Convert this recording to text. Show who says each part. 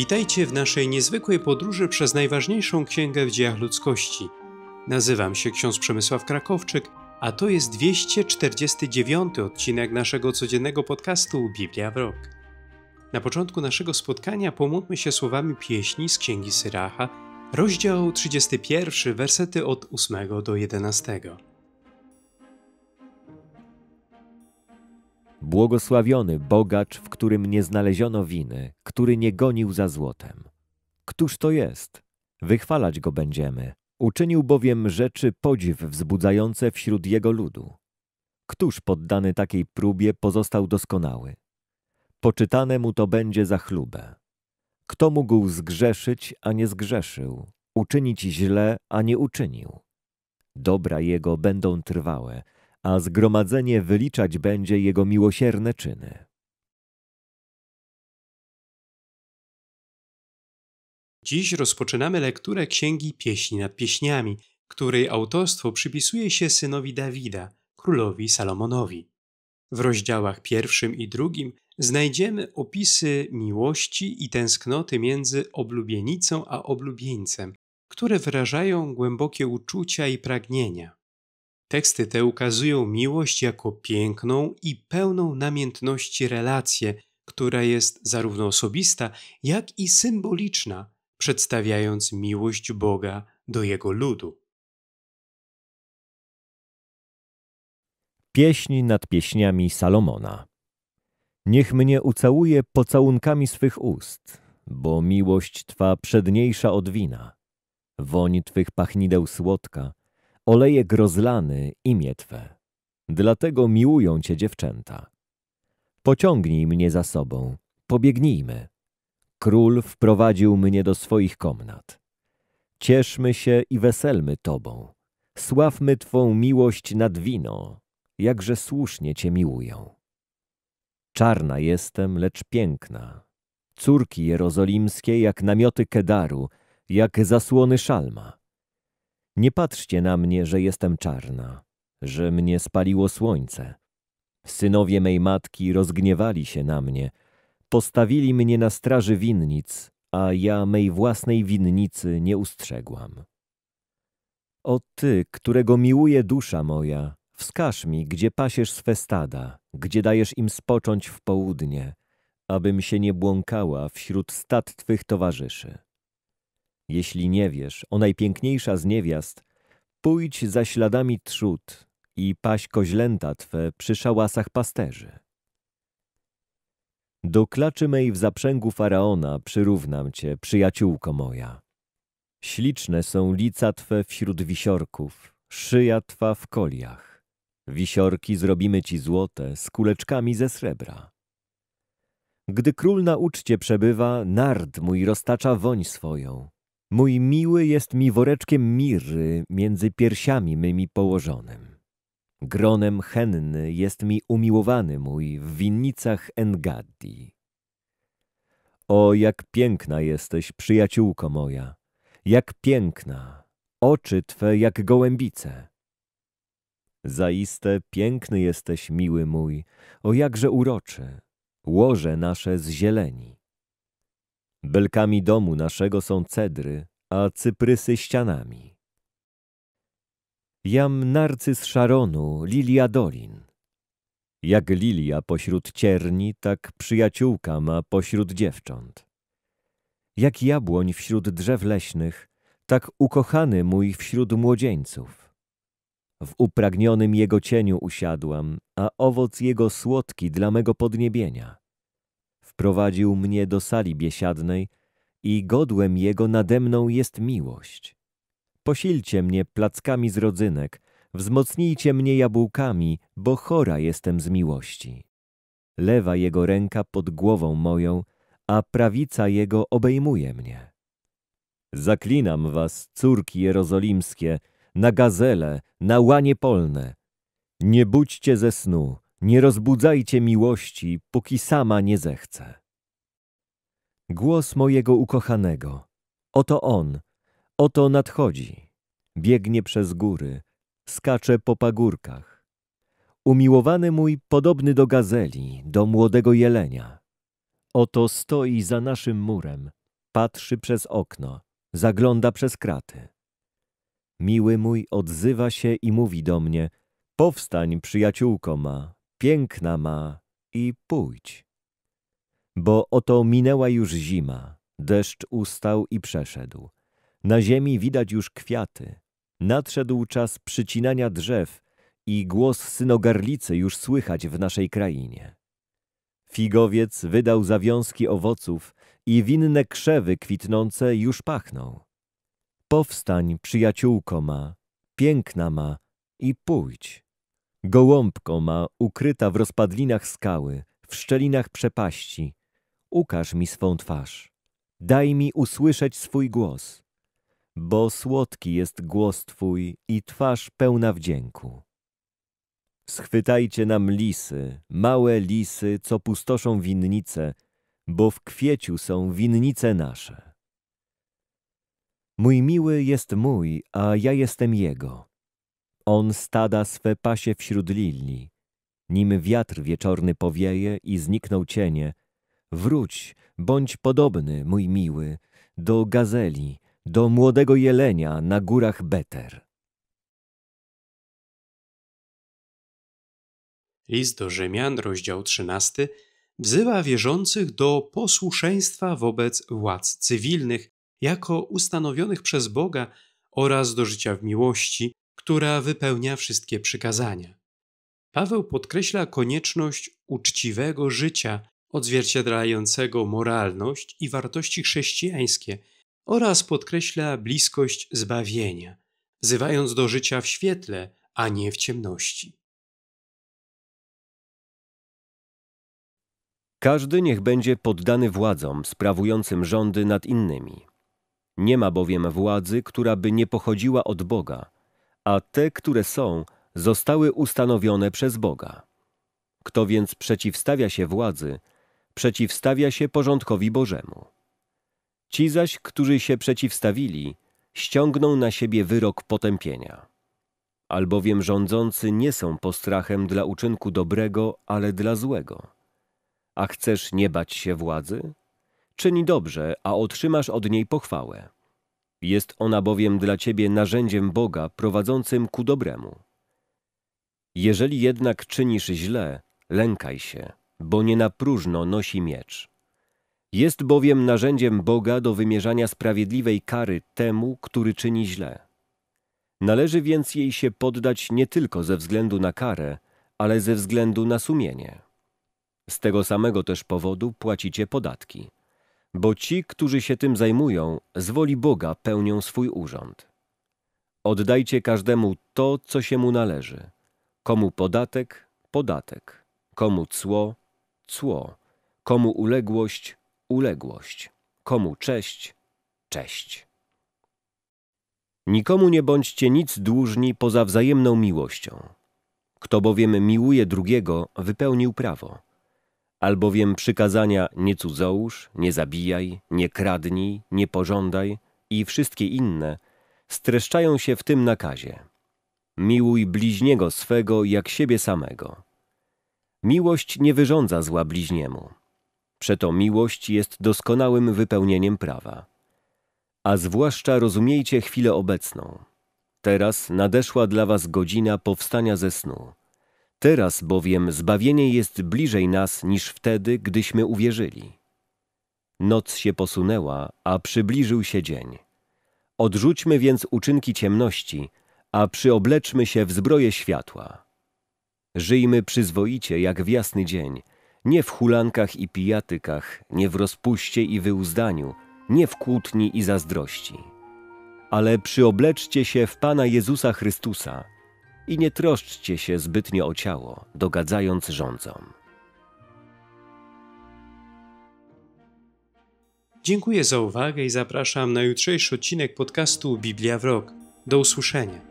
Speaker 1: Witajcie w naszej niezwykłej podróży przez najważniejszą księgę w dziejach ludzkości. Nazywam się ksiądz Przemysław Krakowczyk, a to jest 249 odcinek naszego codziennego podcastu Biblia w Rok. Na początku naszego spotkania pomódlmy się słowami pieśni z księgi Syracha, rozdział 31, wersety od 8 do 11.
Speaker 2: Błogosławiony bogacz, w którym nie znaleziono winy, który nie gonił za złotem. Któż to jest? Wychwalać go będziemy. Uczynił bowiem rzeczy podziw wzbudzające wśród jego ludu. Któż poddany takiej próbie pozostał doskonały? Poczytane mu to będzie za chlubę. Kto mógł zgrzeszyć, a nie zgrzeszył? Uczynić źle, a nie uczynił? Dobra jego będą trwałe – a zgromadzenie wyliczać będzie Jego miłosierne czyny.
Speaker 1: Dziś rozpoczynamy lekturę Księgi Pieśni nad Pieśniami, której autorstwo przypisuje się synowi Dawida, królowi Salomonowi. W rozdziałach pierwszym i drugim znajdziemy opisy miłości i tęsknoty między oblubienicą a oblubieńcem, które wyrażają głębokie uczucia i pragnienia. Teksty te ukazują miłość jako piękną i pełną namiętności relację, która jest zarówno osobista, jak i symboliczna, przedstawiając miłość Boga do jego ludu.
Speaker 2: Pieśń nad pieśniami Salomona. Niech mnie ucałuje pocałunkami swych ust, bo miłość Twa przedniejsza od wina. Woń Twych pachnideł słodka, olejek rozlany imię Twe. Dlatego miłują Cię dziewczęta. Pociągnij mnie za sobą, pobiegnijmy. Król wprowadził mnie do swoich komnat. Cieszmy się i weselmy Tobą. Sławmy Twą miłość nad wino, jakże słusznie Cię miłują. Czarna jestem, lecz piękna. Córki jerozolimskie jak namioty Kedaru, jak zasłony Szalma. Nie patrzcie na mnie, że jestem czarna, że mnie spaliło słońce. Synowie mej matki rozgniewali się na mnie, postawili mnie na straży winnic, a ja mej własnej winnicy nie ustrzegłam. O Ty, którego miłuje dusza moja, wskaż mi, gdzie pasiesz swe stada, gdzie dajesz im spocząć w południe, abym się nie błąkała wśród stad Twych towarzyszy jeśli nie wiesz, o najpiękniejsza z niewiast, pójdź za śladami trzód i paś koźlęta Twe przy szałasach pasterzy. Do klaczy mej w zaprzęgu Faraona przyrównam Cię, przyjaciółko moja. Śliczne są lica Twe wśród wisiorków, szyja Twa w koliach. Wisiorki zrobimy Ci złote z kuleczkami ze srebra. Gdy król na uczcie przebywa, nard mój roztacza woń swoją. Mój miły jest mi woreczkiem miry między piersiami mymi położonym. Gronem henny jest mi umiłowany mój w winnicach Engaddi. O, jak piękna jesteś, przyjaciółko moja, jak piękna, oczy Twe jak gołębice. Zaiste piękny jesteś, miły mój, o jakże uroczy, łoże nasze z zieleni. Belkami domu naszego są cedry, a cyprysy ścianami. Jam narcyz Szaronu, lilia dolin. Jak lilia pośród cierni, tak przyjaciółka ma pośród dziewcząt. Jak jabłoń wśród drzew leśnych, tak ukochany mój wśród młodzieńców. W upragnionym jego cieniu usiadłam, a owoc jego słodki dla mego podniebienia. Wprowadził mnie do sali biesiadnej i godłem jego nademną jest miłość. Posilcie mnie plackami z rodzynek, wzmocnijcie mnie jabłkami, bo chora jestem z miłości. Lewa jego ręka pod głową moją, a prawica jego obejmuje mnie. Zaklinam was, córki jerozolimskie, na gazele, na łanie polne. Nie budźcie ze snu, nie rozbudzajcie miłości, póki sama nie zechce. Głos mojego ukochanego, oto on, oto nadchodzi. Biegnie przez góry, skacze po pagórkach. Umiłowany mój podobny do gazeli, do młodego jelenia. Oto stoi za naszym murem, patrzy przez okno, zagląda przez kraty. Miły mój odzywa się i mówi do mnie, powstań przyjaciółko ma, piękna ma i pójdź. Bo oto minęła już zima, deszcz ustał i przeszedł. Na ziemi widać już kwiaty. Nadszedł czas przycinania drzew i głos synogarlicy już słychać w naszej krainie. Figowiec wydał zawiązki owoców i winne krzewy kwitnące już pachną. Powstań, przyjaciółko ma, piękna ma i pójdź. Gołąbko ma ukryta w rozpadlinach skały, w szczelinach przepaści. Ukaż mi swą twarz. Daj mi usłyszeć swój głos. Bo słodki jest głos Twój i twarz pełna wdzięku. Schwytajcie nam lisy, małe lisy, co pustoszą winnice, bo w kwieciu są winnice nasze. Mój miły jest mój, a ja jestem jego. On stada swe pasie wśród lilii. Nim wiatr wieczorny powieje i znikną cienie, wróć, bądź podobny, mój miły, do gazeli, do młodego jelenia na górach Beter.
Speaker 1: List do Rzymian, rozdział 13, wzywa wierzących do posłuszeństwa wobec władz cywilnych jako ustanowionych przez Boga oraz do życia w miłości, która wypełnia wszystkie przykazania. Paweł podkreśla konieczność uczciwego życia odzwierciedlającego moralność i wartości chrześcijańskie oraz podkreśla bliskość zbawienia, wzywając do życia w świetle, a nie w ciemności.
Speaker 2: Każdy niech będzie poddany władzom sprawującym rządy nad innymi. Nie ma bowiem władzy, która by nie pochodziła od Boga – a te, które są, zostały ustanowione przez Boga. Kto więc przeciwstawia się władzy, przeciwstawia się porządkowi Bożemu. Ci zaś, którzy się przeciwstawili, ściągną na siebie wyrok potępienia. Albowiem rządzący nie są postrachem dla uczynku dobrego, ale dla złego. A chcesz nie bać się władzy? Czyni dobrze, a otrzymasz od niej pochwałę. Jest ona bowiem dla ciebie narzędziem Boga prowadzącym ku dobremu. Jeżeli jednak czynisz źle, lękaj się, bo nie na próżno nosi miecz. Jest bowiem narzędziem Boga do wymierzania sprawiedliwej kary temu, który czyni źle. Należy więc jej się poddać nie tylko ze względu na karę, ale ze względu na sumienie. Z tego samego też powodu płacicie podatki bo ci, którzy się tym zajmują, z woli Boga pełnią swój urząd. Oddajcie każdemu to, co się mu należy. Komu podatek, podatek. Komu cło, cło. Komu uległość, uległość. Komu cześć, cześć. Nikomu nie bądźcie nic dłużni poza wzajemną miłością. Kto bowiem miłuje drugiego, wypełnił prawo albowiem przykazania nie cudzołóż, nie zabijaj, nie kradnij, nie pożądaj i wszystkie inne streszczają się w tym nakazie. Miłuj bliźniego swego jak siebie samego. Miłość nie wyrządza zła bliźniemu. Przeto miłość jest doskonałym wypełnieniem prawa. A zwłaszcza rozumiejcie chwilę obecną. Teraz nadeszła dla was godzina powstania ze snu Teraz bowiem zbawienie jest bliżej nas niż wtedy, gdyśmy uwierzyli. Noc się posunęła, a przybliżył się dzień. Odrzućmy więc uczynki ciemności, a przyobleczmy się w zbroję światła. Żyjmy przyzwoicie jak w jasny dzień, nie w hulankach i pijatykach, nie w rozpuście i wyuzdaniu, nie w kłótni i zazdrości. Ale przyobleczcie się w Pana Jezusa Chrystusa, i nie troszczcie się zbytnio o ciało, dogadzając rządzom.
Speaker 1: Dziękuję za uwagę i zapraszam na jutrzejszy odcinek podcastu Biblia w Rok. Do usłyszenia.